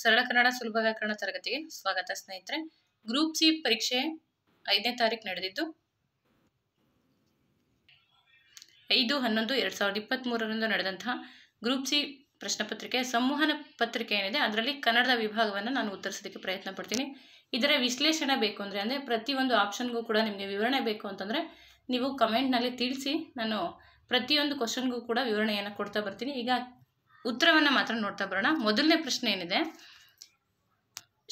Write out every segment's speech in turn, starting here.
ಸರಳ ಕನ್ನಡ ಸುಲಭ ವ್ಯಾಕರಣ ತರಗತಿಗೆ ಸ್ವಾಗತ ಸ್ನೇಹಿತರೆ ಗ್ರೂಪ್ ಸಿ ಪರೀಕ್ಷೆ ಐದನೇ ತಾರೀಕು ನಡೆದಿದ್ದು ಐದು ಹನ್ನೊಂದು ಎರಡ್ ಸಾವಿರದ ಇಪ್ಪತ್ತ್ ಮೂರರಂದು ನಡೆದಂತಹ ಗ್ರೂಪ್ ಸಿ ಪ್ರಶ್ನೆ ಪತ್ರಿಕೆ ಸಂವಹನ ಪತ್ರಿಕೆ ಏನಿದೆ ಅದರಲ್ಲಿ ಕನ್ನಡದ ವಿಭಾಗವನ್ನು ನಾನು ಉತ್ತರಿಸೋದಕ್ಕೆ ಪ್ರಯತ್ನ ಪಡ್ತೀನಿ ಇದರ ವಿಶ್ಲೇಷಣೆ ಬೇಕು ಅಂದರೆ ಅಂದರೆ ಪ್ರತಿಯೊಂದು ಆಪ್ಷನ್ಗೂ ಕೂಡ ನಿಮಗೆ ವಿವರಣೆ ಬೇಕು ಅಂತಂದರೆ ನೀವು ಕಮೆಂಟ್ನಲ್ಲಿ ತಿಳಿಸಿ ನಾನು ಪ್ರತಿಯೊಂದು ಕ್ವಶನ್ಗೂ ಕೂಡ ವಿವರಣೆಯನ್ನು ಕೊಡ್ತಾ ಬರ್ತೀನಿ ಈಗ ಉತ್ತರವನ್ನು ಮಾತ್ರ ನೋಡ್ತಾ ಬರೋಣ ಮೊದಲನೇ ಪ್ರಶ್ನೆ ಏನಿದೆ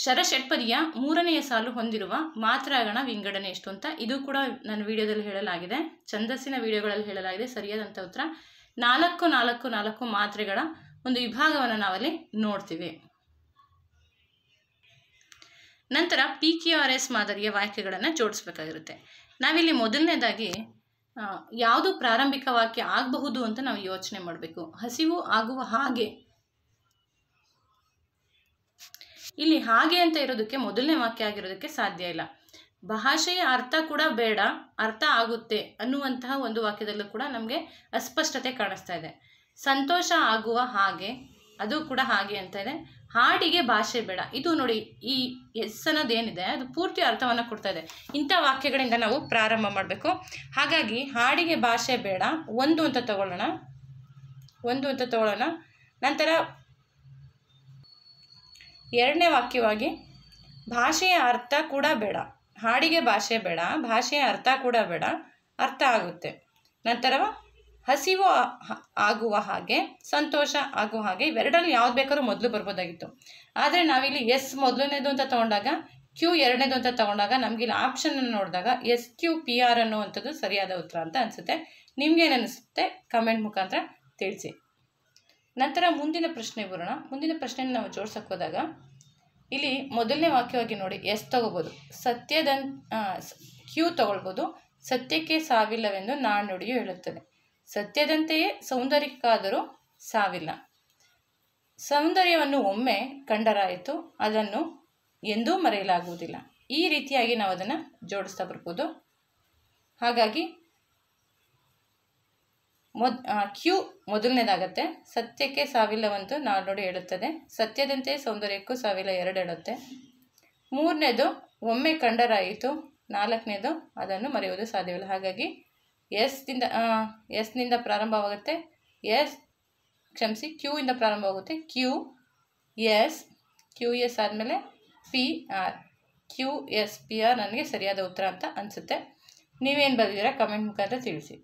ಶರಷಟ್ಪದಿಯ ಮೂರನೆಯ ಸಾಲು ಹೊಂದಿರುವ ಮಾತ್ರಾಗಣ ವಿಂಗಡಣೆ ಎಷ್ಟು ಅಂತ ಇದು ಕೂಡ ನನ್ನ ವಿಡಿಯೋದಲ್ಲಿ ಹೇಳಲಾಗಿದೆ ಛಂದಸ್ಸಿನ ವಿಡಿಯೋಗಳಲ್ಲಿ ಹೇಳಲಾಗಿದೆ ಸರಿಯಾದಂಥ ಉತ್ತರ ನಾಲ್ಕು ನಾಲ್ಕು ನಾಲ್ಕು ಮಾತ್ರೆಗಳ ಒಂದು ವಿಭಾಗವನ್ನು ನಾವಲ್ಲಿ ನೋಡ್ತೀವಿ ನಂತರ ಪಿ ಕ್ಯೂ ಆರ್ ಎಸ್ ಮಾದರಿಯ ವಾಕ್ಯಗಳನ್ನು ಜೋಡಿಸ್ಬೇಕಾಗಿರುತ್ತೆ ನಾವಿಲ್ಲಿ ಮೊದಲನೇದಾಗಿ ಯಾವುದು ಪ್ರಾರಂಭಿಕ ವಾಕ್ಯ ಆಗಬಹುದು ಅಂತ ನಾವು ಯೋಚನೆ ಮಾಡಬೇಕು ಹಸಿವು ಆಗುವ ಹಾಗೆ ಇಲ್ಲಿ ಹಾಗೆ ಅಂತ ಇರೋದಕ್ಕೆ ಮೊದಲನೇ ವಾಕ್ಯ ಆಗಿರೋದಕ್ಕೆ ಸಾಧ್ಯ ಇಲ್ಲ ಭಾಷೆಯ ಅರ್ಥ ಕೂಡ ಬೇಡ ಅರ್ಥ ಆಗುತ್ತೆ ಅನ್ನುವಂತಹ ಒಂದು ವಾಕ್ಯದಲ್ಲೂ ಕೂಡ ನಮಗೆ ಅಸ್ಪಷ್ಟತೆ ಕಾಣಿಸ್ತಾ ಇದೆ ಸಂತೋಷ ಆಗುವ ಹಾಗೆ ಅದು ಕೂಡ ಹಾಗೆ ಅಂತ ಇದೆ ಹಾಡಿಗೆ ಭಾಷೆ ಬೇಡ ಇದು ನೋಡಿ ಈ ಎಸ್ ಅನ್ನೋದೇನಿದೆ ಅದು ಪೂರ್ತಿ ಅರ್ಥವನ್ನು ಕೊಡ್ತಾ ಇದೆ ಇಂಥ ವಾಕ್ಯಗಳಿಂದ ನಾವು ಪ್ರಾರಂಭ ಮಾಡಬೇಕು ಹಾಗಾಗಿ ಹಾಡಿಗೆ ಭಾಷೆ ಬೇಡ ಒಂದು ಅಂತ ತಗೊಳ್ಳೋಣ ಒಂದು ಅಂತ ತಗೊಳ್ಳೋಣ ನಂತರ ಎರಡನೇ ವಾಕ್ಯವಾಗಿ ಭಾಷೆಯ ಅರ್ಥ ಕೂಡ ಬೇಡ ಹಾಡಿಗೆ ಭಾಷೆ ಬೇಡ ಭಾಷೆಯ ಅರ್ಥ ಕೂಡ ಬೇಡ ಅರ್ಥ ಆಗುತ್ತೆ ನಂತರ ಹಸಿವು ಆಗುವ ಹಾಗೆ ಸಂತೋಷ ಆಗುವ ಹಾಗೆ ಇವೆರಡರಲ್ಲಿ ಯಾವ್ದು ಬೇಕಾದ್ರೂ ಮೊದಲು ಬರ್ಬೋದಾಗಿತ್ತು ಆದರೆ ನಾವಿಲ್ಲಿ ಎಸ್ ಮೊದಲನೇದು ಅಂತ ತೊಗೊಂಡಾಗ ಕ್ಯೂ ಎರಡನೇದು ಅಂತ ತೊಗೊಂಡಾಗ ಆಪ್ಷನ್ ಆಪ್ಷನನ್ನು ನೋಡಿದಾಗ ಎಸ್ ಕ್ಯೂ ಪಿ ಆರ್ ಅನ್ನುವಂಥದ್ದು ಸರಿಯಾದ ಉತ್ತರ ಅಂತ ಅನಿಸುತ್ತೆ ನಿಮ್ಗೇನು ಅನಿಸುತ್ತೆ ಕಮೆಂಟ್ ಮುಖಾಂತರ ತಿಳಿಸಿ ನಂತರ ಮುಂದಿನ ಪ್ರಶ್ನೆ ಬರೋಣ ಮುಂದಿನ ಪ್ರಶ್ನೆ ನಾವು ಜೋಡ್ಸಕ್ಕೆ ಹೋದಾಗ ಇಲ್ಲಿ ಮೊದಲನೇ ವಾಕ್ಯವಾಗಿ ನೋಡಿ ಎಸ್ ತಗೋಬೋದು ಸತ್ಯದನ್ ಕ್ಯೂ ತಗೊಳ್ಬೋದು ಸತ್ಯಕ್ಕೆ ಸಾವಿಲ್ಲವೆಂದು ನಾಣ್ಣುಡಿಯು ಹೇಳುತ್ತದೆ ಸತ್ಯದಂತೆಯೇ ಸೌಂದರ್ಯಕ್ಕಾದರೂ ಸಾವಿಲ್ಲ ಸೌಂದರ್ಯವನ್ನು ಒಮ್ಮೆ ಕಂಡರಾಯಿತು ಅದನ್ನು ಎಂದೂ ಮರೆಯಲಾಗುವುದಿಲ್ಲ ಈ ರೀತಿಯಾಗಿ ನಾವು ಅದನ್ನು ಜೋಡಿಸ್ತಾ ಬರ್ಬೋದು ಹಾಗಾಗಿ ಮೊದ್ ಕ್ಯೂ ಮೊದಲನೇದಾಗತ್ತೆ ಸತ್ಯಕ್ಕೆ ಸಾವಿಲ್ಲವಂತೂ ನಾಡೋಡಿ ಹೇಳುತ್ತದೆ ಸತ್ಯದಂತೆ ಸೌಂದರ್ಯಕ್ಕೂ ಸಾವಿಲ್ಲ ಎರಡು ಹೇಳುತ್ತೆ ಮೂರನೇದು ಒಮ್ಮೆ ಕಂಡರಾಯಿತು ನಾಲ್ಕನೇದು ಅದನ್ನು ಮರೆಯುವುದು ಸಾಧ್ಯವಿಲ್ಲ ಹಾಗಾಗಿ ಎಸ್ನಿಂದ ಎಸ್ನಿಂದ ಪ್ರಾರಂಭವಾಗುತ್ತೆ ಎಸ್ ಕ್ಷಮಿಸಿ ಕ್ಯೂ ಇಂದ ಪ್ರಾರಂಭವಾಗುತ್ತೆ ಕ್ಯೂ ಎಸ್ ಕ್ಯೂ ಎಸ್ ಆದಮೇಲೆ P R Q S P R ನನಗೆ ಸರಿಯಾದ ಉತ್ತರ ಅಂತ ಅನಿಸುತ್ತೆ ನೀವೇನು ಬರೆದಿದ್ದೀರಾ ಕಮೆಂಟ್ ಮುಖಾಂತರ ತಿಳಿಸಿ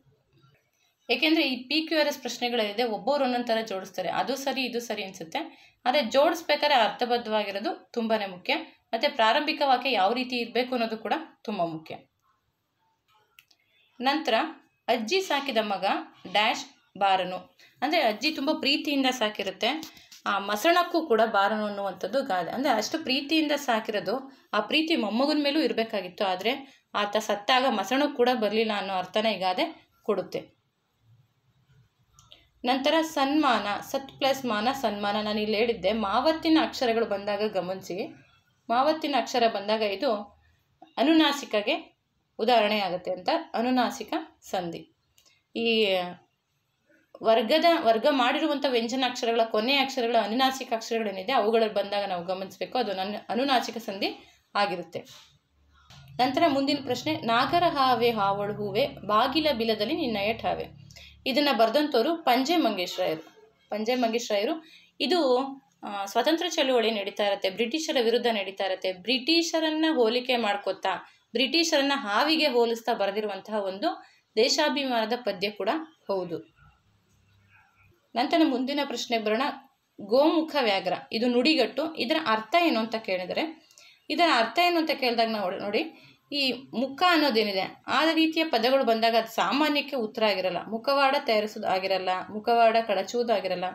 ಏಕೆಂದರೆ ಈ ಪಿ ಕ್ಯೂ ಆರ್ ಎಸ್ ಪ್ರಶ್ನೆಗಳಿದೆ ಒಬ್ಬರು ಒಂದೊಂದು ಥರ ಜೋಡಿಸ್ತಾರೆ ಅದು ಸರಿ ಇದು ಸರಿ ಅನಿಸುತ್ತೆ ಆದರೆ ಜೋಡಿಸ್ಬೇಕಾದ್ರೆ ಅರ್ಥಬದ್ಧವಾಗಿರೋದು ತುಂಬಾ ಮುಖ್ಯ ಮತ್ತು ಪ್ರಾರಂಭಿಕ ವಾಕ್ಯ ಯಾವ ರೀತಿ ಇರಬೇಕು ಅನ್ನೋದು ಕೂಡ ತುಂಬ ಮುಖ್ಯ ನಂತರ ಅಜ್ಜಿ ಸಾಕಿದ ಮಗ ಡ್ಯಾಶ್ ಬಾರನು ಅಂದರೆ ಅಜ್ಜಿ ತುಂಬ ಪ್ರೀತಿಯಿಂದ ಸಾಕಿರುತ್ತೆ ಆ ಮಸಣಕ್ಕೂ ಕೂಡ ಬಾರನು ಅನ್ನುವಂಥದ್ದು ಗಾದೆ ಅಂದರೆ ಅಷ್ಟು ಪ್ರೀತಿಯಿಂದ ಸಾಕಿರೋದು ಆ ಪ್ರೀತಿ ಮೊಮ್ಮಗನ ಮೇಲೂ ಇರಬೇಕಾಗಿತ್ತು ಆದರೆ ಆತ ಸತ್ತಾಗ ಮಸಣಕ್ಕೂ ಕೂಡ ಬರಲಿಲ್ಲ ಅನ್ನೋ ಅರ್ಥನೇ ಈ ಗಾದೆ ಕೊಡುತ್ತೆ ನಂತರ ಸನ್ಮಾನ ಸತ್ ಪ್ಲಸ್ ಮಾನ ಸನ್ಮಾನ ನಾನು ಇಲ್ಲಿ ಹೇಳಿದ್ದೆ ಮಾವತ್ತಿನ ಅಕ್ಷರಗಳು ಬಂದಾಗ ಗಮನಿಸಿ ಮಾವತ್ತಿನ ಅಕ್ಷರ ಬಂದಾಗ ಇದು ಅನುನಾಸಿಕಗೆ ಉದಾಹರಣೆ ಆಗುತ್ತೆ ಅಂತ ಅನುನಾಸಿಕ ಸಂಧಿ ಈ ವರ್ಗದ ವರ್ಗ ಮಾಡಿರುವಂಥ ವ್ಯಂಜನಾಕ್ಷರಗಳ ಕೊನೆಯ ಅಕ್ಷರಗಳ ಅನುನಾಸಿಕ ಅಕ್ಷರಗಳೇನಿದೆ ಅವುಗಳಲ್ಲಿ ಬಂದಾಗ ನಾವು ಗಮನಿಸಬೇಕು ಅದು ನನ್ನ ಅನುನಾಸಿಕ ಸಂಧಿ ಆಗಿರುತ್ತೆ ನಂತರ ಮುಂದಿನ ಪ್ರಶ್ನೆ ನಾಗರ ಹಾವೆ ಹಾವಳು ಹೂವೆ ಬಾಗಿಲ ಬಿಲದಲ್ಲಿ ನಿನ್ನಯ ಠಾವೆ ಇದನ್ನು ಬರೆದಂಥವ್ರು ಪಂಜೆ ಮಂಗೇಶ್ರಾಯರು ಪಂಜೆ ಮಂಗೇಶ್ರಾಯರು ಇದು ಸ್ವತಂತ್ರ ಚಳುವಳಿ ನಡೀತಾ ಇರುತ್ತೆ ಬ್ರಿಟಿಷರ ವಿರುದ್ಧ ನಡೀತಾ ಇರುತ್ತೆ ಬ್ರಿಟಿಷರನ್ನು ಹೋಲಿಕೆ ಮಾಡ್ಕೊತಾ ಬ್ರಿಟಿಷರನ್ನ ಹಾವಿಗೆ ಹೋಲಿಸ್ತಾ ಬರೆದಿರುವಂತಹ ಒಂದು ದೇಶಾಭಿಮಾನದ ಪದ್ಯ ಕೂಡ ಹೌದು ನಂತರ ಮುಂದಿನ ಪ್ರಶ್ನೆ ಬರೋಣ ಗೋಮುಖ ವ್ಯಾಘ್ರ ಇದು ನುಡಿಗಟ್ಟು ಇದರ ಅರ್ಥ ಏನು ಅಂತ ಕೇಳಿದರೆ ಇದರ ಅರ್ಥ ಏನು ಅಂತ ಕೇಳಿದಾಗ ನಾವು ನೋಡಿ ಈ ಮುಖ ಅನ್ನೋದೇನಿದೆ ಆ ರೀತಿಯ ಪದಗಳು ಬಂದಾಗ ಅದು ಸಾಮಾನ್ಯಕ್ಕೆ ಉತ್ತರ ಆಗಿರಲ್ಲ ಮುಖವಾಡ ತಯಾರಿಸೋದು ಆಗಿರಲ್ಲ ಮುಖವಾಡ ಕಡಚುವುದು ಆಗಿರಲ್ಲ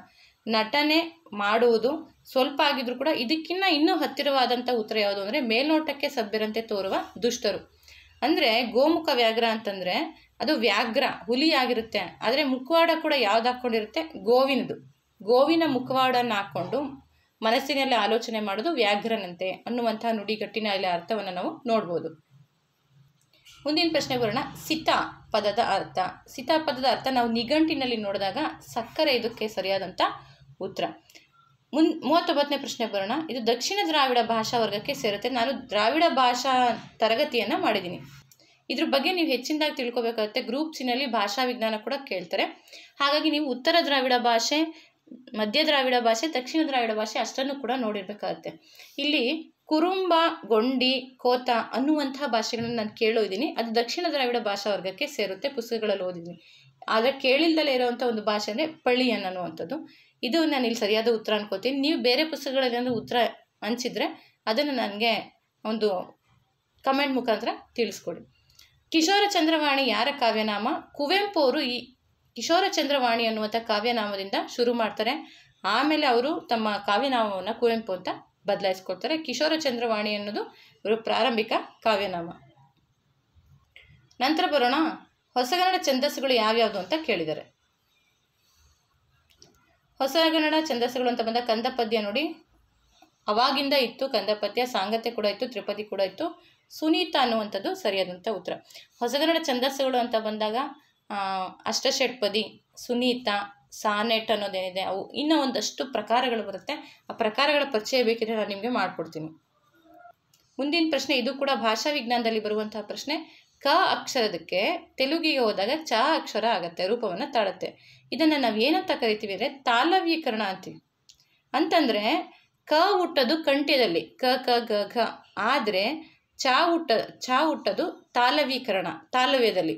ನಟನೆ ಮಾಡುವುದು ಸ್ವಲ್ಪ ಆಗಿದ್ರೂ ಕೂಡ ಇದಕ್ಕಿನ್ನ ಇನ್ನೂ ಹತ್ತಿರವಾದಂಥ ಉತ್ತರ ಯಾವುದು ಅಂದರೆ ಮೇಲ್ನೋಟಕ್ಕೆ ಸಭ್ಯರಂತೆ ತೋರುವ ದುಷ್ಟರು ಅಂದರೆ ಗೋಮುಖ ವ್ಯಾಘ್ರ ಅಂತಂದರೆ ಅದು ವ್ಯಾಘ್ರ ಹುಲಿ ಆಗಿರುತ್ತೆ ಆದರೆ ಮುಖವಾಡ ಕೂಡ ಯಾವ್ದು ಹಾಕ್ಕೊಂಡಿರುತ್ತೆ ಗೋವಿನದು ಗೋವಿನ ಮುಖವಾಡನ್ನ ಹಾಕ್ಕೊಂಡು ಮನಸ್ಸಿನಲ್ಲಿ ಆಲೋಚನೆ ಮಾಡೋದು ವ್ಯಾಘ್ರನಂತೆ ಅನ್ನುವಂತಹ ನುಡಿಗಟ್ಟಿನ ಅಲ್ಲಿ ಅರ್ಥವನ್ನು ನಾವು ನೋಡ್ಬೋದು ಮುಂದಿನ ಪ್ರಶ್ನೆ ಬರೋಣ ಸಿತಾ ಪದದ ಅರ್ಥ ಸಿತಾ ಪದದ ಅರ್ಥ ನಾವು ನಿಘಂಟಿನಲ್ಲಿ ನೋಡಿದಾಗ ಸಕ್ಕರೆ ಇದಕ್ಕೆ ಸರಿಯಾದಂಥ ಉತ್ತರ ಮುನ್ ಮೂವತ್ತೊಂಬತ್ತನೇ ಪ್ರಶ್ನೆ ಬರೋಣ ಇದು ದಕ್ಷಿಣ ದ್ರಾವಿಡ ಭಾಷಾ ವರ್ಗಕ್ಕೆ ಸೇರುತ್ತೆ ನಾನು ದ್ರಾವಿಡ ಭಾಷಾ ತರಗತಿಯನ್ನು ಮಾಡಿದ್ದೀನಿ ಇದ್ರ ಬಗ್ಗೆ ನೀವು ಹೆಚ್ಚಿನದಾಗಿ ತಿಳ್ಕೊಬೇಕಾಗುತ್ತೆ ಗ್ರೂಪ್ ಸಿನಲ್ಲಿ ಭಾಷಾ ವಿಜ್ಞಾನ ಕೂಡ ಕೇಳ್ತಾರೆ ಹಾಗಾಗಿ ನೀವು ಉತ್ತರ ದ್ರಾವಿಡ ಭಾಷೆ ಮಧ್ಯ ದ್ರಾವಿಡ ಭಾಷೆ ದಕ್ಷಿಣ ದ್ರಾವಿಡ ಭಾಷೆ ಅಷ್ಟನ್ನು ಕೂಡ ನೋಡಿರ್ಬೇಕಾಗತ್ತೆ ಇಲ್ಲಿ ಕುರುಂಬ ಗೊಂಡಿ ಕೋತ ಅನ್ನುವಂತಹ ಭಾಷೆಗಳನ್ನು ನಾನು ಕೇಳೋದಿದ್ದೀನಿ ಅದು ದಕ್ಷಿಣ ದ್ರಾವಿಡ ಭಾಷಾ ವರ್ಗಕ್ಕೆ ಸೇರುತ್ತೆ ಪುಸ್ತಕಗಳಲ್ಲಿ ಓದಿದ್ದೀನಿ ಆದರೆ ಕೇಳಿಲ್ದಲೇ ಇರುವಂಥ ಒಂದು ಭಾಷೆ ಅಂದರೆ ಪಳ್ಳಿ ಅನ್ನುವಂಥದ್ದು ಇದು ನಾನು ಇಲ್ಲಿ ಸರಿಯಾದ ಉತ್ತರ ಅನ್ಕೋತೀನಿ ನೀವು ಬೇರೆ ಪುಸ್ತಕಗಳಲ್ಲಿ ಏನಾದರೂ ಉತ್ತರ ಹಂಚಿದರೆ ಅದನ್ನು ನನಗೆ ಒಂದು ಕಮೆಂಟ್ ಮುಖಾಂತರ ತಿಳಿಸ್ಕೊಡಿ ಕಿಶೋರ ಚಂದ್ರವಾಣಿ ಯಾರ ಕಾವ್ಯನಾಮ ಕುವೆಂಪು ಅವರು ಈ ಕಿಶೋರ ಚಂದ್ರವಾಣಿ ಅನ್ನುವಂಥ ಕಾವ್ಯನಾಮದಿಂದ ಶುರು ಮಾಡ್ತಾರೆ ಆಮೇಲೆ ಅವರು ತಮ್ಮ ಕಾವ್ಯನಾಮವನ್ನು ಕುವೆಂಪು ಅಂತ ಬದಲಾಯಿಸ್ಕೊಳ್ತಾರೆ ಕಿಶೋರ ಚಂದ್ರವಾಣಿ ಅನ್ನೋದು ಇವರು ಪ್ರಾರಂಭಿಕ ಕಾವ್ಯನಾಮ ನಂತರ ಬರೋಣ ಹೊಸಗನ್ನಡ ಛಂದಸ್ಸುಗಳು ಯಾವ್ಯಾವುದು ಅಂತ ಕೇಳಿದ್ದಾರೆ ಹೊಸಗನ್ನಡ ಛಂದಸ್ಸುಗಳು ಅಂತ ಬಂದ ಕಂದಪದ್ಯ ನೋಡಿ ಅವಾಗಿಂದ ಇತ್ತು ಕಂದಪದ್ಯ ಸಾಂಗತ್ಯ ಕೂಡ ಇತ್ತು ತ್ರಿಪದಿ ಕೂಡ ಇತ್ತು ಸುನೀತ ಅನ್ನುವಂಥದ್ದು ಸರಿಯಾದಂಥ ಉತ್ತರ ಹೊಸಗನ್ನಡ ಛಂದಸ್ಸುಗಳು ಅಂತ ಬಂದಾಗ ಅಷ್ಟಷಟ್ಪದಿ ಸುನೀತ ಸಾನೆಟ್ ಅನ್ನೋದೇನಿದೆ ಅವು ಇನ್ನೂ ಒಂದಷ್ಟು ಪ್ರಕಾರಗಳು ಬರುತ್ತೆ ಆ ಪ್ರಕಾರಗಳ ಪರಿಚಯ ಬೇಕಿದ್ರೆ ನಾನು ನಿಮಗೆ ಮಾಡಿಕೊಡ್ತೀನಿ ಮುಂದಿನ ಪ್ರಶ್ನೆ ಇದು ಕೂಡ ಭಾಷಾ ವಿಜ್ಞಾನದಲ್ಲಿ ಬರುವಂತಹ ಪ್ರಶ್ನೆ ಕ ಅಕ್ಷರದಕ್ಕೆ ತೆಲುಗಿಗೆ ಹೋದಾಗ ಚ ಅಕ್ಷರ ಆಗುತ್ತೆ ರೂಪವನ್ನು ತಾಳುತ್ತೆ ಇದನ್ನು ನಾವು ಏನಂತ ಕರಿತೀವಿ ಅಂದರೆ ತಾಲವ್ಯೀಕರಣ ಅಂತೀವಿ ಅಂತಂದರೆ ಕ ಹುಟ್ಟೋದು ಕಂಠ್ಯದಲ್ಲಿ ಕ ಕ ಗ ಘ ಆದರೆ ಚಾ ಹುಟ್ಟ ಚಾ ಹುಟ್ಟೋದು ತಾಲವೀಕರಣ ತಾಲವ್ಯದಲ್ಲಿ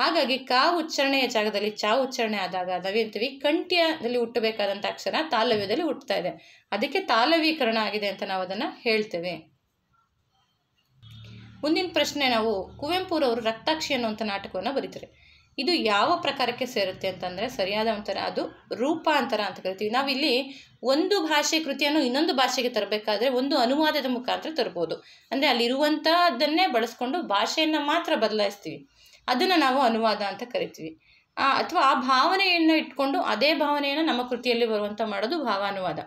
ಹಾಗಾಗಿ ಕ ಉಚ್ಚಾರಣೆಯ ಜಾಗದಲ್ಲಿ ಚಾ ಉಚ್ಚಾರಣೆ ಆದಾಗ ನಾವೇಂತೀವಿ ಕಂಠ್ಯದಲ್ಲಿ ಹುಟ್ಟಬೇಕಾದಂಥ ಅಕ್ಷರ ತಾಲವ್ಯದಲ್ಲಿ ಹುಟ್ಟುತ್ತಾ ಇದೆ ಅದಕ್ಕೆ ತಾಲವೀಕರಣ ಆಗಿದೆ ಅಂತ ನಾವು ಅದನ್ನ ಹೇಳ್ತೇವೆ ಮುಂದಿನ ಪ್ರಶ್ನೆ ನಾವು ಕುವೆಂಪುರವರು ರಕ್ತಾಕ್ಷಿ ಅನ್ನುವಂಥ ನಾಟಕವನ್ನು ಬರೀತಾರೆ ಇದು ಯಾವ ಪ್ರಕಾರಕ್ಕೆ ಸೇರುತ್ತೆ ಅಂತಂದರೆ ಸರಿಯಾದ ಒಂಥರ ಅದು ರೂಪಾಂತರ ಅಂತ ಕರಿತೀವಿ ನಾವಿಲ್ಲಿ ಒಂದು ಭಾಷೆ ಕೃತಿಯನ್ನು ಇನ್ನೊಂದು ಭಾಷೆಗೆ ತರಬೇಕಾದ್ರೆ ಒಂದು ಅನುವಾದದ ಮುಖಾಂತರ ತರ್ಬೋದು ಅಂದರೆ ಅಲ್ಲಿರುವಂಥದ್ದನ್ನೇ ಬಳಸ್ಕೊಂಡು ಭಾಷೆಯನ್ನು ಮಾತ್ರ ಬದಲಾಯಿಸ್ತೀವಿ ಅದನ್ನು ನಾವು ಅನುವಾದ ಅಂತ ಕರಿತೀವಿ ಅಥವಾ ಆ ಭಾವನೆಯನ್ನು ಇಟ್ಕೊಂಡು ಅದೇ ಭಾವನೆಯನ್ನು ನಮ್ಮ ಕೃತಿಯಲ್ಲಿ ಬರುವಂಥ ಮಾಡೋದು ಭಾವಾನುವಾದ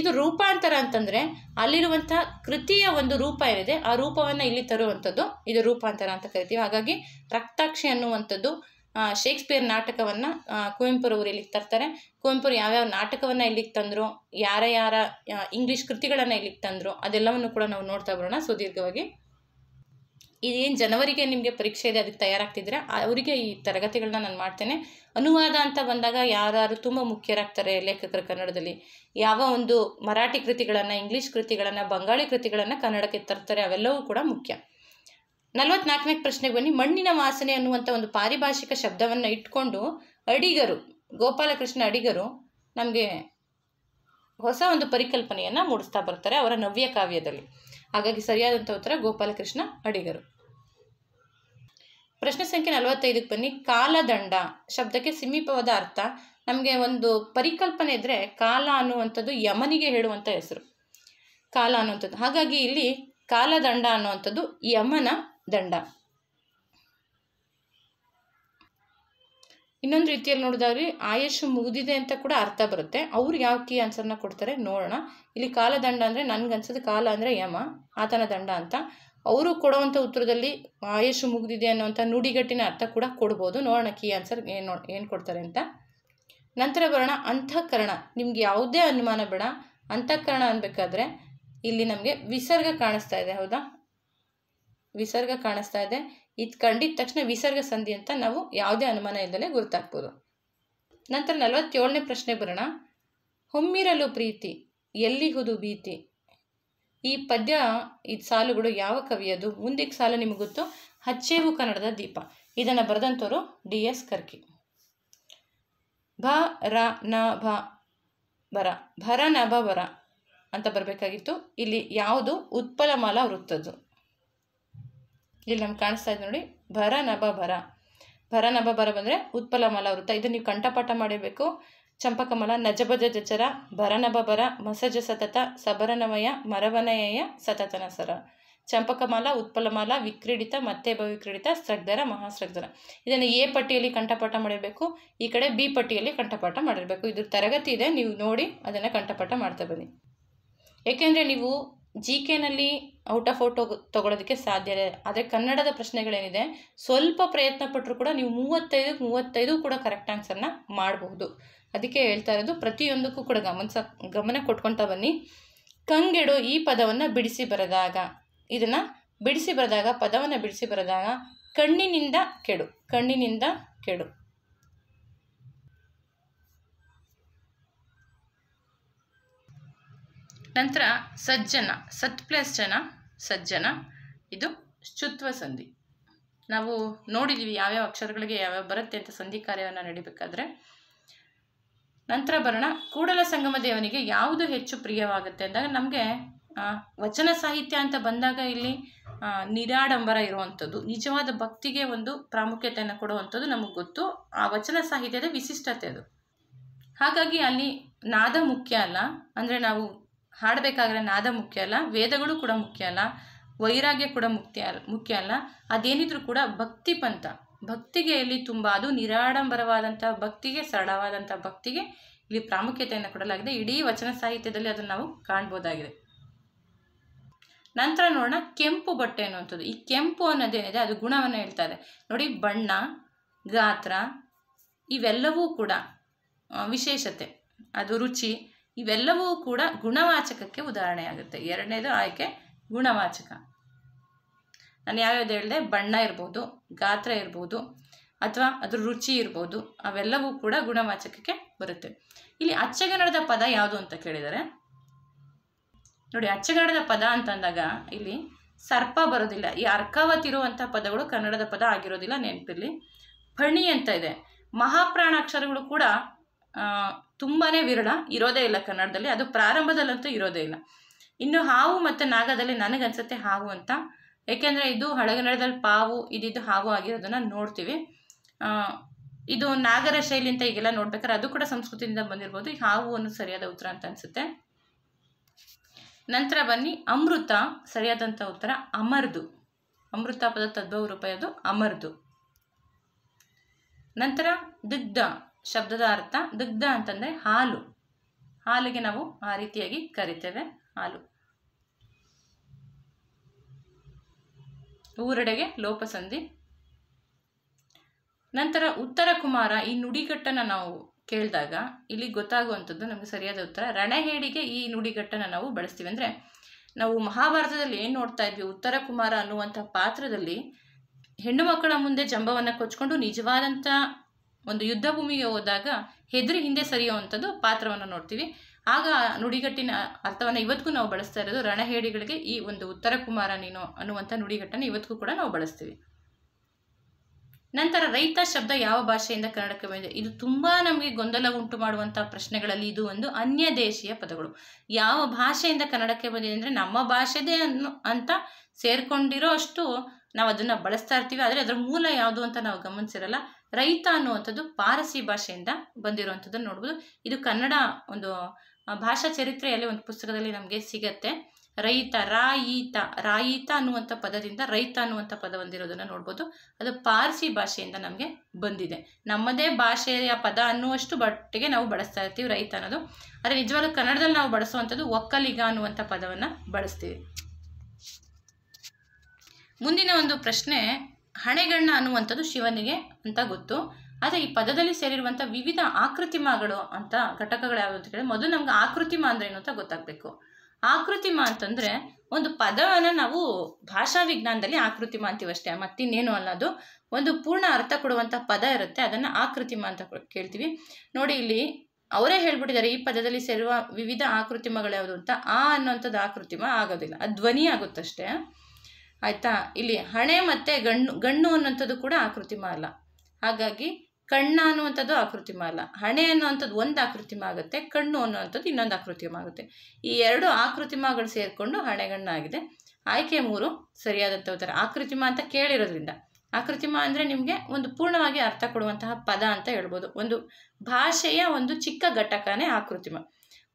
ಇದು ರೂಪಾಂತರ ಅಂತಂದರೆ ಅಲ್ಲಿರುವಂಥ ಕೃತಿಯ ಒಂದು ರೂಪ ಏನಿದೆ ಆ ರೂಪವನ್ನು ಇಲ್ಲಿ ತರುವಂಥದ್ದು ಇದು ರೂಪಾಂತರ ಅಂತ ಕರಿತೀವಿ ಹಾಗಾಗಿ ರಕ್ತಾಕ್ಷಿ ಅನ್ನುವಂಥದ್ದು ಶೇಕ್ಸ್ಪಿಯರ್ ನಾಟಕವನ್ನು ಕುವೆಂಪುರವರು ಇಲ್ಲಿಗೆ ತರ್ತಾರೆ ಕುವೆಂಪುರು ಯಾವ್ಯಾವ ನಾಟಕವನ್ನು ಇಲ್ಲಿಗೆ ತಂದರು ಯಾರ ಯಾರ ಇಂಗ್ಲೀಷ್ ಕೃತಿಗಳನ್ನು ಇಲ್ಲಿಗೆ ತಂದರು ಅದೆಲ್ಲವನ್ನು ಕೂಡ ನಾವು ನೋಡ್ತಾ ಬರೋಣ ಸುದೀರ್ಘವಾಗಿ ಇದೇನು ಜನವರಿಗೆ ನಿಮಗೆ ಪರೀಕ್ಷೆ ಇದೆ ಅದಕ್ಕೆ ತಯಾರಾಗ್ತಿದ್ರೆ ಅವರಿಗೆ ಈ ತರಗತಿಗಳನ್ನ ನಾನು ಮಾಡ್ತೇನೆ ಅನುವಾದ ಅಂತ ಬಂದಾಗ ಯಾರು ತುಂಬ ಮುಖ್ಯರಾಗ್ತಾರೆ ಲೇಖಕರು ಕನ್ನಡದಲ್ಲಿ ಯಾವ ಒಂದು ಮರಾಠಿ ಕೃತಿಗಳನ್ನು ಇಂಗ್ಲೀಷ್ ಕೃತಿಗಳನ್ನು ಬಂಗಾಳಿ ಕೃತಿಗಳನ್ನು ಕನ್ನಡಕ್ಕೆ ತರ್ತಾರೆ ಅವೆಲ್ಲವೂ ಕೂಡ ಮುಖ್ಯ ನಲವತ್ನಾಲ್ಕನೇ ಪ್ರಶ್ನೆಗೆ ಬನ್ನಿ ಮಣ್ಣಿನ ವಾಸನೆ ಅನ್ನುವಂಥ ಒಂದು ಪಾರಿಭಾಷಿಕ ಶಬ್ದವನ್ನು ಇಟ್ಕೊಂಡು ಅಡಿಗರು ಗೋಪಾಲಕೃಷ್ಣ ಅಡಿಗರು ನಮಗೆ ಹೊಸ ಒಂದು ಪರಿಕಲ್ಪನೆಯನ್ನು ಮೂಡಿಸ್ತಾ ಬರ್ತಾರೆ ಅವರ ನವ್ಯ ಕಾವ್ಯದಲ್ಲಿ ಹಾಗಾಗಿ ಸರಿಯಾದಂಥ ಉತ್ತರ ಗೋಪಾಲಕೃಷ್ಣ ಅಡಿಗರು ಪ್ರಶ್ನೆ ಸಂಖ್ಯೆ ನಲವತ್ತೈದಕ್ಕೆ ಬನ್ನಿ ಕಾಲದಂಡ ಶಬ್ದಕ್ಕೆ ಸಮೀಪವಾದ ಅರ್ಥ ನಮಗೆ ಒಂದು ಪರಿಕಲ್ಪನೆ ಇದ್ದರೆ ಕಾಲ ಅನ್ನುವಂಥದ್ದು ಯಮನಿಗೆ ಹೇಳುವಂಥ ಹೆಸರು ಕಾಲ ಅನ್ನುವಂಥದ್ದು ಹಾಗಾಗಿ ಇಲ್ಲಿ ಕಾಲದಂಡ ಅನ್ನುವಂಥದ್ದು ಯಮನ ದಂಡ ಇನ್ನೊಂದು ರೀತಿಯಲ್ಲಿ ನೋಡಿದಾಗ್ರಿ ಆಯುಷ್ ಮುಗಿದಿದೆ ಅಂತ ಕೂಡ ಅರ್ಥ ಬರುತ್ತೆ ಅವ್ರು ಯಾವ ಕೀ ಆನ್ಸರ್ನ ಕೊಡ್ತಾರೆ ನೋಡೋಣ ಇಲ್ಲಿ ಕಾಲದಂಡ ಅಂದರೆ ಅನ್ಸೋದು ಕಾಲ ಅಂದರೆ ಯಮ ಆತನ ದಂಡ ಅಂತ ಅವರು ಕೊಡುವಂಥ ಉತ್ತರದಲ್ಲಿ ಆಯುಷ್ ಮುಗಿದಿದೆ ಅನ್ನೋವಂಥ ನುಡಿಗಟ್ಟಿನ ಅರ್ಥ ಕೂಡ ಕೊಡ್ಬೋದು ನೋಡೋಣ ಕೀ ಆನ್ಸರ್ ಏನು ಏನು ಕೊಡ್ತಾರೆ ಅಂತ ನಂತರ ಬರೋಣ ಅಂತಃಕರಣ ನಿಮ್ಗೆ ಯಾವುದೇ ಅನುಮಾನ ಬೇಡ ಅಂತಃಕರಣ ಅನ್ಬೇಕಾದ್ರೆ ಇಲ್ಲಿ ನಮಗೆ ವಿಸರ್ಗ ಕಾಣಿಸ್ತಾ ಇದೆ ಹೌದಾ ವಿಸರ್ಗ ಕಾಣಿಸ್ತಾ ಇದೆ ಇದು ಕಂಡಿದ ತಕ್ಷಣ ವಿಸರ್ಗ ಸಂಧಿ ಅಂತ ನಾವು ಯಾವುದೇ ಅನುಮಾನ ಇಲ್ಲದೆ ಗುರುತಾಗ್ಬೋದು ನಂತರ ನಲವತ್ತೇಳನೇ ಪ್ರಶ್ನೆ ಬರೋಣ ಹೊಮ್ಮಿರಲು ಪ್ರೀತಿ ಎಲ್ಲಿ ಹುದು ಭೀತಿ ಈ ಪದ್ಯ ಇದು ಸಾಲುಗಳು ಯಾವ ಕವಿಯದು ಮುಂದಕ್ಕೆ ಸಾಲು ನಿಮಗೆ ಗೊತ್ತು ಹಚ್ಚೇವು ಕನ್ನಡದ ದೀಪ ಇದನ್ನು ಬರೆದಂಥವರು ಡಿ ಎಸ್ ಕರ್ಕಿ ಭ ರ ನ ಭ ಬರ ಭರ ನ ಬರ ಅಂತ ಬರಬೇಕಾಗಿತ್ತು ಇಲ್ಲಿ ಯಾವುದು ಉತ್ಪಲಮಾಲ ವೃತ್ತದ್ದು ಇಲ್ಲಿ ನಮ್ಗೆ ಕಾಣಿಸ್ತಾ ಇದೆ ನೋಡಿ ಭರ ನಭ ಭರ ಭರ ನಭ ಭರ ಬಂದರೆ ಉತ್ಪಲ ಮಲ ವೃತ್ತ ಇದು ನೀವು ಕಂಠಪಾಠ ಮಾಡಿರಬೇಕು ಚಂಪಕಮಲ ನಜಭಜ ಜಚರ ಭರನಭ ಭರ ಮಸಜ ಸತತ ಸಬರನವಯ ಮರವನಯ ಸತತನ ಸರ ಚಂಪಕಮಾಲ ಉತ್ಪಲಮಾಲ ವಿಕ್ರೀಡಿತ ಮತ್ತೆ ಭವಿಕ್ರೀಡಿತ ಸ್ರಗ್ಧರ ಮಹಾಸ್ರಗ್ಧರ ಇದನ್ನು ಎ ಪಟ್ಟಿಯಲ್ಲಿ ಕಂಠಪಾಠ ಮಾಡಿರಬೇಕು ಈ ಕಡೆ ಬಿ ಪಟ್ಟಿಯಲ್ಲಿ ಕಂಠಪಾಠ ಮಾಡಿರಬೇಕು ಇದ್ರ ತರಗತಿ ಇದೆ ನೀವು ನೋಡಿ ಅದನ್ನು ಕಂಠಪಾಠ ಮಾಡ್ತಾ ಬನ್ನಿ ಏಕೆಂದರೆ ನೀವು ಜಿ ಕೆನಲ್ಲಿ ಔಟ್ ಆಫ್ ಔಟ್ ತೊಗೊಳೋದಕ್ಕೆ ಸಾಧ್ಯ ಆದರೆ ಕನ್ನಡದ ಪ್ರಶ್ನೆಗಳೇನಿದೆ ಸ್ವಲ್ಪ ಪ್ರಯತ್ನ ಪಟ್ಟರು ಕೂಡ ನೀವು ಮೂವತ್ತೈದು ಮೂವತ್ತೈದು ಕೂಡ ಕರೆಕ್ಟ್ ಆನ್ಸರ್ನ ಮಾಡಬಹುದು ಅದಕ್ಕೆ ಹೇಳ್ತಾ ಇರೋದು ಪ್ರತಿಯೊಂದಕ್ಕೂ ಕೂಡ ಗಮನಿಸ ಗಮನ ಕೊಟ್ಕೊತ ಬನ್ನಿ ಕಂಗೆಡು ಈ ಪದವನ್ನು ಬಿಡಿಸಿ ಬರೆದಾಗ ಇದನ್ನು ಬಿಡಿಸಿ ಬರೆದಾಗ ಪದವನ್ನು ಬಿಡಿಸಿ ಬರೆದಾಗ ಕಣ್ಣಿನಿಂದ ಕೆಡು ಕಣ್ಣಿನಿಂದ ಕೆಡು ನಂತರ ಸಜ್ಜನ ಸತ್ ಪ್ಲಸ್ ಜನ ಸಜ್ಜನ ಇದು ಶುತ್ವ ಸಂಧಿ ನಾವು ನೋಡಿದ್ದೀವಿ ಯಾವ್ಯಾವ ಅಕ್ಷರಗಳಿಗೆ ಯಾವ್ಯಾವ ಬರುತ್ತೆ ಅಂತ ಸಂಧಿ ಕಾರ್ಯವನ್ನು ನಡಿಬೇಕಾದ್ರೆ ನಂತರ ಬರೋಣ ಕೂಡಲ ಸಂಗಮ ದೇವನಿಗೆ ಯಾವುದು ಹೆಚ್ಚು ಪ್ರಿಯವಾಗುತ್ತೆ ಅಂದಾಗ ನಮಗೆ ವಚನ ಸಾಹಿತ್ಯ ಅಂತ ಬಂದಾಗ ಇಲ್ಲಿ ನಿರಾಡಂಬರ ಇರುವಂಥದ್ದು ನಿಜವಾದ ಭಕ್ತಿಗೆ ಒಂದು ಪ್ರಾಮುಖ್ಯತೆಯನ್ನು ಕೊಡುವಂಥದ್ದು ನಮಗೆ ಗೊತ್ತು ಆ ವಚನ ಸಾಹಿತ್ಯದ ವಿಶಿಷ್ಟತೆ ಅದು ಹಾಗಾಗಿ ಅಲ್ಲಿ ನಾದ ಮುಖ್ಯ ಅಲ್ಲ ಅಂದರೆ ನಾವು ಹಾಡಬೇಕಾದ್ರೆ ನಾದ ಮುಖ್ಯ ಅಲ್ಲ ವೇದಗಳು ಕೂಡ ಮುಖ್ಯ ಅಲ್ಲ ವೈರಾಗ್ಯ ಕೂಡ ಮುಖ್ಯ ಮುಖ್ಯ ಅಲ್ಲ ಅದೇನಿದ್ರೂ ಕೂಡ ಭಕ್ತಿ ಪಂಥ ಭಕ್ತಿಗೆ ಇಲ್ಲಿ ತುಂಬ ಅದು ನಿರಾಡಂಬರವಾದಂಥ ಭಕ್ತಿಗೆ ಸರಳವಾದಂಥ ಭಕ್ತಿಗೆ ಇಲ್ಲಿ ಪ್ರಾಮುಖ್ಯತೆಯನ್ನು ಕೊಡಲಾಗಿದೆ ಇಡೀ ವಚನ ಸಾಹಿತ್ಯದಲ್ಲಿ ಅದನ್ನು ನಾವು ಕಾಣ್ಬೋದಾಗಿದೆ ನಂತರ ನೋಡೋಣ ಕೆಂಪು ಬಟ್ಟೆ ಅನ್ನುವಂಥದ್ದು ಈ ಕೆಂಪು ಅನ್ನೋದೇನಿದೆ ಅದು ಗುಣವನ್ನು ಹೇಳ್ತಾ ಇದೆ ನೋಡಿ ಬಣ್ಣ ಗಾತ್ರ ಇವೆಲ್ಲವೂ ಕೂಡ ವಿಶೇಷತೆ ಅದು ರುಚಿ ಇವೆಲ್ಲವೂ ಕೂಡ ಗುಣವಾಚಕಕ್ಕೆ ಉದಾಹರಣೆ ಆಗುತ್ತೆ ಎರಡನೇದು ಆಯ್ಕೆ ಗುಣವಾಚಕ ನಾನು ಯಾವ್ಯಾವ್ದು ಹೇಳಿದೆ ಬಣ್ಣ ಇರ್ಬೋದು ಗಾತ್ರ ಇರ್ಬೋದು ಅಥವಾ ಅದ್ರ ರುಚಿ ಇರ್ಬೋದು ಅವೆಲ್ಲವೂ ಕೂಡ ಗುಣವಾಚಕಕ್ಕೆ ಬರುತ್ತೆ ಇಲ್ಲಿ ಅಚ್ಚಗನ್ನಡದ ಪದ ಯಾವುದು ಅಂತ ಕೇಳಿದರೆ ನೋಡಿ ಅಚ್ಚಗನ್ನಡದ ಪದ ಅಂತಂದಾಗ ಇಲ್ಲಿ ಸರ್ಪ ಬರೋದಿಲ್ಲ ಈ ಇರುವಂಥ ಪದಗಳು ಕನ್ನಡದ ಪದ ಆಗಿರೋದಿಲ್ಲ ನೆನಪಿರಲಿ ಫಣಿ ಅಂತ ಇದೆ ಮಹಾಪ್ರಾಣಾಕ್ಷರಗಳು ಕೂಡ ತುಂಬಾ ವಿರಳ ಇರೋದೇ ಇಲ್ಲ ಕನ್ನಡದಲ್ಲಿ ಅದು ಪ್ರಾರಂಭದಲ್ಲಂತೂ ಇರೋದೇ ಇಲ್ಲ ಇನ್ನು ಹಾವು ಮತ್ತು ನಾಗದಲ್ಲಿ ನನಗನ್ಸುತ್ತೆ ಹಾವು ಅಂತ ಏಕೆಂದರೆ ಇದು ಹಳಗನ್ನಡದಲ್ಲಿ ಪಾವು ಇದಿದ್ದು ಹಾವು ಆಗಿರೋದನ್ನು ನೋಡ್ತೀವಿ ಇದು ನಾಗರ ಶೈಲಿ ಅಂತ ಈಗೆಲ್ಲ ನೋಡ್ಬೇಕಾದ್ರೆ ಅದು ಕೂಡ ಸಂಸ್ಕೃತಿಯಿಂದ ಬಂದಿರ್ಬೋದು ಈ ಹಾವು ಅನ್ನೋದು ಸರಿಯಾದ ಉತ್ತರ ಅಂತ ಅನಿಸುತ್ತೆ ನಂತರ ಬನ್ನಿ ಅಮೃತ ಸರಿಯಾದಂಥ ಉತ್ತರ ಅಮರ್ದು ಅಮೃತ ಪದ ತದ್ಭವ ರೂಪಾಯಿ ಅದು ಅಮರ್ದು ನಂತರ ದುಗ್ಧ ಶಬ್ದದ ಅರ್ಥ ದುಗ್ಧ ಅಂತಂದರೆ ಹಾಲು ಹಾಲಿಗೆ ನಾವು ಆ ರೀತಿಯಾಗಿ ಕರಿತೇವೆ ಹಾಲು ಊರಡೆಗೆ ಲೋಪಸಂಧಿ ನಂತರ ಉತ್ತರ ಕುಮಾರ ಈ ನುಡಿಗಟ್ಟನ್ನು ನಾವು ಕೇಳಿದಾಗ ಇಲ್ಲಿ ಗೊತ್ತಾಗುವಂಥದ್ದು ನಮಗೆ ಸರಿಯಾದ ಉತ್ತರ ರಣಹೇಡಿಗೆ ಈ ನುಡಿಗಟ್ಟನ್ನು ನಾವು ಬಳಸ್ತೀವಿ ಅಂದರೆ ನಾವು ಮಹಾಭಾರತದಲ್ಲಿ ಏನು ನೋಡ್ತಾ ಇದ್ವಿ ಉತ್ತರ ಕುಮಾರ ಅನ್ನುವಂಥ ಪಾತ್ರದಲ್ಲಿ ಹೆಣ್ಣು ಮಕ್ಕಳ ಮುಂದೆ ಜಂಬವನ್ನು ಕೊಚ್ಕೊಂಡು ನಿಜವಾದಂಥ ಒಂದು ಯುದ್ಧ ಭೂಮಿಗೆ ಹೋದಾಗ ಹೆದರಿ ಹಿಂದೆ ಸರಿಯುವಂಥದ್ದು ಪಾತ್ರವನ್ನು ನೋಡ್ತೀವಿ ಆಗ ನುಡಿಗಟ್ಟಿನ ಅರ್ಥವನ್ನು ಇವತ್ತಿಗೂ ನಾವು ಬಳಸ್ತಾ ಇರೋದು ರಣಹೇಡಿಗಳಿಗೆ ಈ ಒಂದು ಉತ್ತರ ಕುಮಾರ ನೀನು ಅನ್ನುವಂಥ ನುಡಿಗಟ್ಟನ್ನು ಇವತ್ತಿಗೂ ಕೂಡ ನಾವು ಬಳಸ್ತೀವಿ ನಂತರ ರೈತ ಶಬ್ದ ಯಾವ ಭಾಷೆಯಿಂದ ಕನ್ನಡಕ್ಕೆ ಬಂದಿದೆ ಇದು ತುಂಬ ನಮಗೆ ಗೊಂದಲ ಉಂಟು ಮಾಡುವಂಥ ಪ್ರಶ್ನೆಗಳಲ್ಲಿ ಇದು ಒಂದು ಅನ್ಯ ದೇಶೀಯ ಪದಗಳು ಯಾವ ಭಾಷೆಯಿಂದ ಕನ್ನಡಕ್ಕೆ ಬಂದಿದೆ ಅಂದರೆ ನಮ್ಮ ಭಾಷೆದೇ ಅನ್ನು ಅಂತ ಸೇರ್ಕೊಂಡಿರೋ ಅಷ್ಟು ನಾವು ಅದನ್ನು ಬಳಸ್ತಾ ಇರ್ತೀವಿ ಆದರೆ ಅದರ ಮೂಲ ಯಾವುದು ಅಂತ ನಾವು ಗಮನಿಸಿರಲ್ಲ ರೈತ ಅನ್ನುವಂಥದ್ದು ಪಾರಸಿ ಭಾಷೆಯಿಂದ ಬಂದಿರುವಂಥದ್ದನ್ನು ನೋಡ್ಬೋದು ಇದು ಕನ್ನಡ ಒಂದು ಭಾಷಾ ಚರಿತ್ರೆಯಲ್ಲಿ ಒಂದು ಪುಸ್ತಕದಲ್ಲಿ ನಮಗೆ ಸಿಗತ್ತೆ ರೈತ ರಾಯಿತ ರಾಯಿತ ಅನ್ನುವಂಥ ಪದದಿಂದ ರೈತ ಅನ್ನುವಂಥ ಪದ ಬಂದಿರೋದನ್ನು ನೋಡ್ಬೋದು ಅದು ಪಾರ್ಸಿ ಭಾಷೆಯಿಂದ ನಮಗೆ ಬಂದಿದೆ ನಮ್ಮದೇ ಭಾಷೆಯ ಪದ ಅನ್ನುವಷ್ಟು ಬಟ್ಟೆಗೆ ನಾವು ಬಳಸ್ತಾ ಇರ್ತೀವಿ ರೈತ ಅನ್ನೋದು ಆದರೆ ನಿಜವಾಗ್ಲೂ ಕನ್ನಡದಲ್ಲಿ ನಾವು ಬಳಸುವಂಥದ್ದು ಒಕ್ಕಲಿಗ ಅನ್ನುವಂಥ ಪದವನ್ನು ಬಳಸ್ತೀವಿ ಮುಂದಿನ ಒಂದು ಪ್ರಶ್ನೆ ಹಣೆಗಣ್ಣ ಅನ್ನುವಂಥದ್ದು ಶಿವನಿಗೆ ಅಂತ ಗೊತ್ತು ಆದರೆ ಈ ಪದದಲ್ಲಿ ಸೇರಿರುವಂಥ ವಿವಿಧ ಆಕೃತಿಮಗಳು ಅಂತ ಘಟಕಗಳು ಯಾವುದು ಅಂತ ಕೇಳಿ ಮೊದಲು ನಮ್ಗೆ ಆಕೃತಿಮ ಅಂದರೆ ಏನು ಅಂತ ಗೊತ್ತಾಗಬೇಕು ಆಕೃತಿಮ ಅಂತಂದರೆ ಒಂದು ಪದವನ್ನು ನಾವು ಭಾಷಾ ವಿಜ್ಞಾನದಲ್ಲಿ ಅಂತೀವಿ ಅಷ್ಟೇ ಮತ್ತಿನ್ನೇನು ಅನ್ನೋದು ಒಂದು ಪೂರ್ಣ ಅರ್ಥ ಕೊಡುವಂಥ ಪದ ಇರುತ್ತೆ ಅದನ್ನು ಆಕೃತಿಮ ಅಂತ ಕೇಳ್ತೀವಿ ನೋಡಿ ಇಲ್ಲಿ ಅವರೇ ಹೇಳ್ಬಿಟ್ಟಿದ್ದಾರೆ ಈ ಪದದಲ್ಲಿ ಸೇರುವ ವಿವಿಧ ಆಕೃತಿಮಗಳು ಯಾವುದು ಅಂತ ಆ ಅನ್ನೋಂಥದ್ದು ಆಕೃತಿಮ ಆಗೋದಿಲ್ಲ ಅದು ಧ್ವನಿ ಆಗುತ್ತಷ್ಟೇ ಆಯಿತಾ ಇಲ್ಲಿ ಹಣೆ ಮತ್ತು ಗಣ್ಣು ಗಣ್ಣು ಅನ್ನುವಂಥದ್ದು ಕೂಡ ಆಕೃತಿ ಅಲ್ಲ ಹಾಗಾಗಿ ಕಣ್ಣ ಅನ್ನುವಂಥದ್ದು ಆಕೃತಿ ಮಾಲ ಹಣೆ ಅನ್ನುವಂಥದ್ದು ಒಂದು ಆಕೃತಿಮ ಆಗುತ್ತೆ ಕಣ್ಣು ಅನ್ನುವಂಥದ್ದು ಇನ್ನೊಂದು ಆಕೃತಿಮ ಆಗುತ್ತೆ ಈ ಎರಡು ಆಕೃತಿ ಮಾಗಳು ಸೇರಿಕೊಂಡು ಆಗಿದೆ ಆಯ್ಕೆ ಮೂರು ಸರಿಯಾದಂಥ ಉತ್ತರ ಆಕೃತಿಮ ಅಂತ ಕೇಳಿರೋದ್ರಿಂದ ಆಕೃತಿಮ ಅಂದರೆ ನಿಮಗೆ ಒಂದು ಪೂರ್ಣವಾಗಿ ಅರ್ಥ ಕೊಡುವಂತಹ ಪದ ಅಂತ ಹೇಳ್ಬೋದು ಒಂದು ಭಾಷೆಯ ಒಂದು ಚಿಕ್ಕ ಘಟಕನೇ ಆಕೃತಿಮ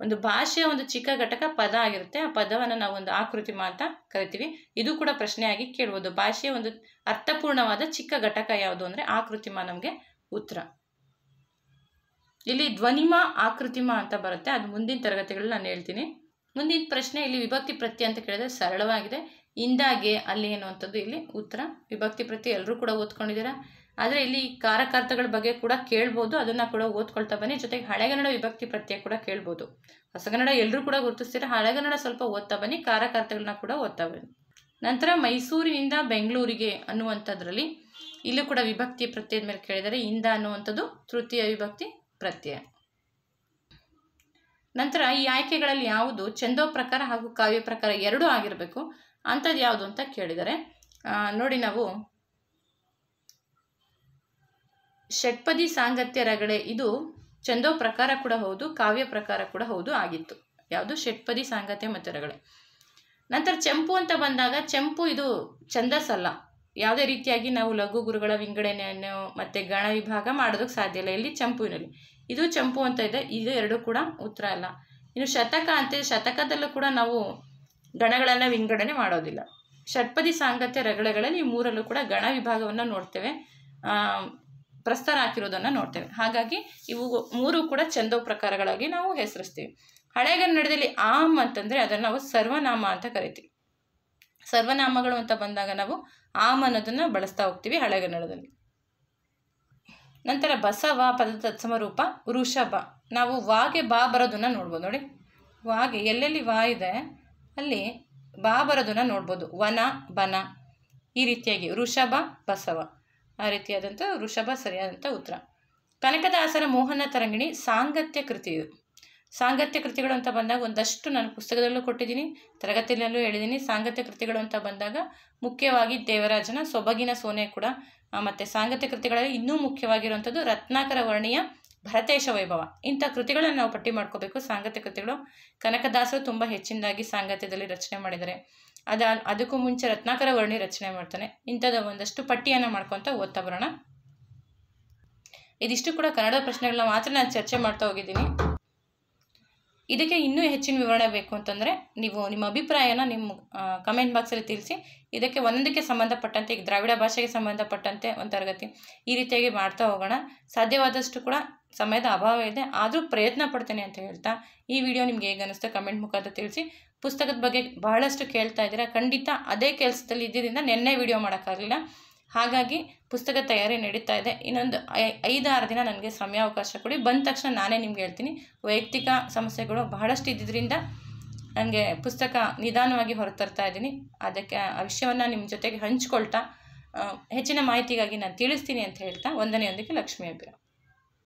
ಒಂದು ಭಾಷೆಯ ಒಂದು ಚಿಕ್ಕ ಘಟಕ ಪದ ಆಗಿರುತ್ತೆ ಆ ಪದವನ್ನು ನಾವು ಒಂದು ಆಕೃತಿ ಅಂತ ಕರಿತೀವಿ ಇದು ಕೂಡ ಪ್ರಶ್ನೆಯಾಗಿ ಕೇಳ್ಬೋದು ಭಾಷೆಯ ಒಂದು ಅರ್ಥಪೂರ್ಣವಾದ ಚಿಕ್ಕ ಘಟಕ ಯಾವುದು ಅಂದರೆ ಆಕೃತಿಮ ನಮಗೆ ಉತ್ತರ ಇಲ್ಲಿ ಧ್ವನಿಮ ಆಕೃತಿಮ ಅಂತ ಬರುತ್ತೆ ಅದು ಮುಂದಿನ ತರಗತಿಗಳಲ್ಲಿ ನಾನು ಹೇಳ್ತೀನಿ ಮುಂದಿನ ಪ್ರಶ್ನೆ ಇಲ್ಲಿ ವಿಭಕ್ತಿ ಪ್ರತಿ ಅಂತ ಕೇಳಿದ್ರೆ ಸರಳವಾಗಿದೆ ಇಂದಾಗೆ ಅಲ್ಲಿ ಏನು ಅಂಥದ್ದು ಇಲ್ಲಿ ಉತ್ತರ ವಿಭಕ್ತಿ ಪ್ರತಿ ಎಲ್ಲರೂ ಕೂಡ ಓದ್ಕೊಂಡಿದ್ದೀರಾ ಆದರೆ ಇಲ್ಲಿ ಕಾರಕಾರ್ಥಗಳ ಬಗ್ಗೆ ಕೂಡ ಕೇಳ್ಬೋದು ಅದನ್ನು ಕೂಡ ಓದ್ಕೊಳ್ತಾ ಬನ್ನಿ ಜೊತೆಗೆ ಹಳೆಗನ್ನಡ ವಿಭಕ್ತಿ ಪ್ರತ್ಯಯ ಕೂಡ ಕೇಳ್ಬೋದು ಹೊಸಗನ್ನಡ ಎಲ್ಲರೂ ಕೂಡ ಗುರುತಿಸ್ತೀರ ಹಳೆಗನ್ನಡ ಸ್ವಲ್ಪ ಓದ್ತಾ ಬನ್ನಿ ಕಾರಕಾರ್ಥಗಳನ್ನ ಕೂಡ ಓದ್ತಾ ಬನ್ನಿ ನಂತರ ಮೈಸೂರಿನಿಂದ ಬೆಂಗಳೂರಿಗೆ ಅನ್ನುವಂಥದ್ರಲ್ಲಿ ಇಲ್ಲೂ ಕೂಡ ವಿಭಕ್ತಿ ಪ್ರತ್ಯಯದ ಮೇಲೆ ಕೇಳಿದರೆ ಇಂದ ಅನ್ನುವಂಥದ್ದು ತೃತೀಯ ವಿಭಕ್ತಿ ಪ್ರತ್ಯಯ ನಂತರ ಈ ಆಯ್ಕೆಗಳಲ್ಲಿ ಯಾವುದು ಚಂದೋ ಪ್ರಕಾರ ಹಾಗೂ ಕಾವ್ಯ ಪ್ರಕಾರ ಎರಡೂ ಆಗಿರಬೇಕು ಅಂಥದ್ದು ಯಾವುದು ಅಂತ ಕೇಳಿದರೆ ನೋಡಿ ನಾವು ಷಟ್ಪದಿ ಸಾಂಗತ್ಯ ರಗಳೆ ಇದು ಚಂದೋ ಪ್ರಕಾರ ಕೂಡ ಹೌದು ಕಾವ್ಯ ಪ್ರಕಾರ ಕೂಡ ಹೌದು ಆಗಿತ್ತು ಯಾವುದು ಷಟ್ಪದಿ ಸಾಂಗತ್ಯ ಮತ್ತು ರಗಳೆ ನಂತರ ಚೆಂಪು ಅಂತ ಬಂದಾಗ ಚೆಂಪು ಇದು ಅಲ್ಲ ಯಾವುದೇ ರೀತಿಯಾಗಿ ನಾವು ಲಘು ಗುರುಗಳ ವಿಂಗಡಣೆಯನ್ನು ಮತ್ತು ಗಣ ವಿಭಾಗ ಮಾಡೋದಕ್ಕೆ ಸಾಧ್ಯ ಇಲ್ಲ ಇಲ್ಲಿ ಚಂಪುವಿನಲ್ಲಿ ಇದು ಚಂಪು ಅಂತ ಇದೆ ಇದು ಎರಡೂ ಕೂಡ ಉತ್ತರ ಅಲ್ಲ ಇನ್ನು ಶತಕ ಅಂತ ಶತಕದಲ್ಲೂ ಕೂಡ ನಾವು ಗಣಗಳನ್ನು ವಿಂಗಡಣೆ ಮಾಡೋದಿಲ್ಲ ಷಟ್ಪದಿ ಸಾಂಗತ್ಯ ರಗಳೆಗಳಲ್ಲಿ ಮೂರಲ್ಲೂ ಕೂಡ ಗಣ ವಿಭಾಗವನ್ನು ನೋಡ್ತೇವೆ ಪ್ರಸ್ತಾರ ಹಾಕಿರೋದನ್ನು ನೋಡ್ತೇವೆ ಹಾಗಾಗಿ ಇವು ಮೂರು ಕೂಡ ಚಂದೋ ಪ್ರಕಾರಗಳಾಗಿ ನಾವು ಹೆಸರಿಸ್ತೀವಿ ಹಳೆಗನ್ನಡದಲ್ಲಿ ಆಮ್ ಅಂತಂದರೆ ಅದನ್ನು ನಾವು ಸರ್ವನಾಮ ಅಂತ ಕರಿತೀವಿ ಸರ್ವನಾಮಗಳು ಅಂತ ಬಂದಾಗ ನಾವು ಆಮ್ ಅನ್ನೋದನ್ನು ಬಳಸ್ತಾ ಹೋಗ್ತೀವಿ ಹಳೆಗನ್ನಡದಲ್ಲಿ ನಂತರ ಬಸವ ಪದ ತತ್ಸಮ ರೂಪ ಋಷಭ ನಾವು ವಾಗೆ ಬಾ ಬರೋದನ್ನು ನೋಡ್ಬೋದು ನೋಡಿ ವಾಗೆ ಎಲ್ಲೆಲ್ಲಿ ವಾ ಇದೆ ಅಲ್ಲಿ ಬಾ ಬರೋದನ್ನು ನೋಡ್ಬೋದು ವನ ಬನ ಈ ರೀತಿಯಾಗಿ ವೃಷಭ ಬಸವ ಆ ರೀತಿಯಾದಂಥ ವೃಷಭ ಸರಿಯಾದಂಥ ಉತ್ತರ ಕನಕದಾಸರ ಮೋಹನ ತರಂಗಿಣಿ ಸಾಂಗತ್ಯ ಕೃತಿಯು ಸಾಂಗತ್ಯ ಕೃತಿಗಳು ಅಂತ ಬಂದಾಗ ಒಂದಷ್ಟು ನಾನು ಪುಸ್ತಕದಲ್ಲೂ ಕೊಟ್ಟಿದ್ದೀನಿ ತರಗತಿಯಲ್ಲೂ ಹೇಳಿದ್ದೀನಿ ಸಾಂಗತ್ಯ ಕೃತಿಗಳು ಅಂತ ಬಂದಾಗ ಮುಖ್ಯವಾಗಿ ದೇವರಾಜನ ಸೊಬಗಿನ ಸೋನೆ ಕೂಡ ಮತ್ತು ಸಾಂಗತ್ಯ ಕೃತಿಗಳಲ್ಲಿ ಇನ್ನೂ ಮುಖ್ಯವಾಗಿರುವಂಥದ್ದು ರತ್ನಾಕರ ವರ್ಣೀಯ ಭರತೇಶ ವೈಭವ ಇಂಥ ಕೃತಿಗಳನ್ನು ನಾವು ಪಟ್ಟಿ ಮಾಡ್ಕೋಬೇಕು ಸಾಂಗತ್ಯ ಕೃತಿಗಳು ಕನಕದಾಸರು ತುಂಬ ಹೆಚ್ಚಿನದಾಗಿ ಸಾಂಗತ್ಯದಲ್ಲಿ ರಚನೆ ಮಾಡಿದ್ದಾರೆ ಅದ ಅದಕ್ಕೂ ಮುಂಚೆ ರತ್ನಾಕರ ವರ್ಣಿ ರಚನೆ ಮಾಡ್ತಾನೆ ಇಂಥದ್ದ ಒಂದಷ್ಟು ಪಟ್ಟಿಯನ್ನು ಮಾಡ್ಕೊತ ಓದ್ತಾ ಬರೋಣ ಇದಿಷ್ಟು ಕೂಡ ಕನ್ನಡ ಪ್ರಶ್ನೆಗಳನ್ನ ಮಾತ್ರ ನಾನು ಚರ್ಚೆ ಮಾಡ್ತಾ ಹೋಗಿದ್ದೀನಿ ಇದಕ್ಕೆ ಇನ್ನೂ ಹೆಚ್ಚಿನ ವಿವರಣೆ ಬೇಕು ಅಂತಂದರೆ ನೀವು ನಿಮ್ಮ ಅಭಿಪ್ರಾಯನ ನಿಮ್ಮ ಕಮೆಂಟ್ ಬಾಕ್ಸಲ್ಲಿ ತಿಳಿಸಿ ಇದಕ್ಕೆ ಒಂದೊಂದಕ್ಕೆ ಸಂಬಂಧಪಟ್ಟಂತೆ ಈಗ ದ್ರಾವಿಡ ಭಾಷೆಗೆ ಸಂಬಂಧಪಟ್ಟಂತೆ ಒಂದು ತರಗತಿ ಈ ರೀತಿಯಾಗಿ ಮಾಡ್ತಾ ಹೋಗೋಣ ಸಾಧ್ಯವಾದಷ್ಟು ಕೂಡ ಸಮಯದ ಅಭಾವ ಇದೆ ಆದರೂ ಪ್ರಯತ್ನ ಪಡ್ತೇನೆ ಅಂತ ಹೇಳ್ತಾ ಈ ವಿಡಿಯೋ ನಿಮ್ಗೆ ಹೇಗೆ ಅನ್ನಿಸ್ತಾ ಕಮೆಂಟ್ ಮುಖಾಂತರ ತಿಳಿಸಿ ಪುಸ್ತಕದ ಬಗ್ಗೆ ಬಹಳಷ್ಟು ಕೇಳ್ತಾ ಇದ್ದೀರಾ ಖಂಡಿತ ಅದೇ ಕೆಲಸದಲ್ಲಿ ಇದ್ದಿದ್ದರಿಂದ ನಿನ್ನೆ ವಿಡಿಯೋ ಮಾಡೋಕ್ಕಾಗಲಿಲ್ಲ ಹಾಗಾಗಿ ಪುಸ್ತಕ ತಯಾರಿ ನಡೀತಾ ಇದೆ ಇನ್ನೊಂದು ಐದಾರು ದಿನ ನನಗೆ ಸಮಯಾವಕಾಶ ಕೊಡಿ ಬಂದ ತಕ್ಷಣ ನಾನೇ ನಿಮ್ಗೆ ಹೇಳ್ತೀನಿ ವೈಯಕ್ತಿಕ ಸಮಸ್ಯೆಗಳು ಬಹಳಷ್ಟು ಇದ್ದಿದ್ದರಿಂದ ನನಗೆ ಪುಸ್ತಕ ನಿಧಾನವಾಗಿ ಹೊರತರ್ತಾ ಇದ್ದೀನಿ ಅದಕ್ಕೆ ಆ ವಿಷಯವನ್ನು ನಿಮ್ಮ ಜೊತೆಗೆ ಹಂಚ್ಕೊಳ್ತಾ ಹೆಚ್ಚಿನ ಮಾಹಿತಿಗಾಗಿ ನಾನು ತಿಳಿಸ್ತೀನಿ ಅಂತ ಹೇಳ್ತಾ ಒಂದನೆಯೊಂದಿಗೆ ಲಕ್ಷ್ಮೀ ಅಭಿರಾಮ್